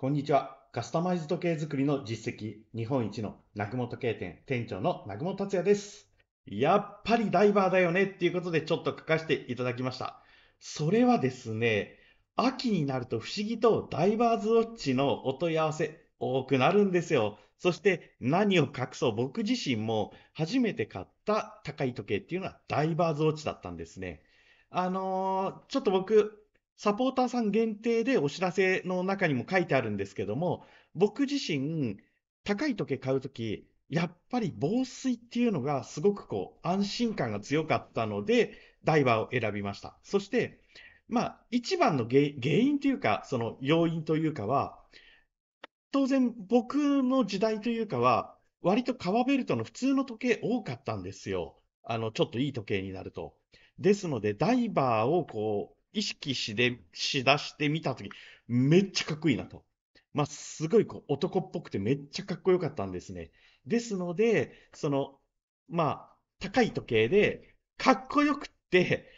こんにちは。カスタマイズ時計作りの実績日本一の南雲時計店店長の南雲達也です。やっぱりダイバーだよねっていうことでちょっと書かせていただきました。それはですね、秋になると不思議とダイバーズウォッチのお問い合わせ多くなるんですよ。そして何を隠そう僕自身も初めて買った高い時計っていうのはダイバーズウォッチだったんですね。あのー、ちょっと僕サポーターさん限定でお知らせの中にも書いてあるんですけども、僕自身、高い時計買うとき、やっぱり防水っていうのがすごくこう、安心感が強かったので、ダイバーを選びました。そして、まあ、一番の原因というか、その要因というかは、当然僕の時代というかは、割と革ベルトの普通の時計多かったんですよ。あの、ちょっといい時計になると。ですので、ダイバーをこう、意識しで、しだしてみたとき、めっちゃかっこいいなと。まあ、すごいこう男っぽくてめっちゃかっこよかったんですね。ですので、その、まあ、高い時計で、かっこよくて、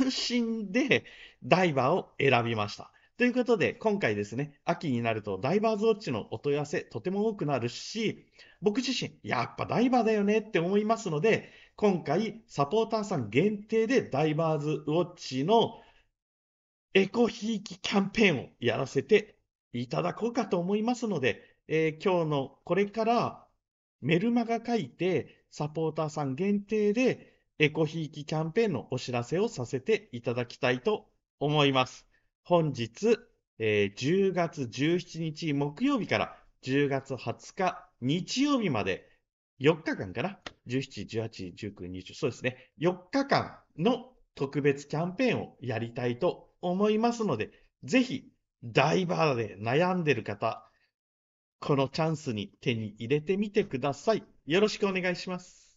安心でダイバーを選びました。ということで、今回ですね、秋になるとダイバーズウォッチのお問い合わせとても多くなるし、僕自身、やっぱダイバーだよねって思いますので、今回、サポーターさん限定でダイバーズウォッチのエコひいきキャンペーンをやらせていただこうかと思いますので、えー、今日のこれからメルマガ書いてサポーターさん限定でエコひいきキャンペーンのお知らせをさせていただきたいと思います。本日、えー、10月17日木曜日から10月20日日曜日まで4日間かな ?17、18、19、20、そうですね。4日間の特別キャンペーンをやりたいと思いますので、ぜひ、ダイバーで悩んでる方、このチャンスに手に入れてみてください。よろしくお願いします。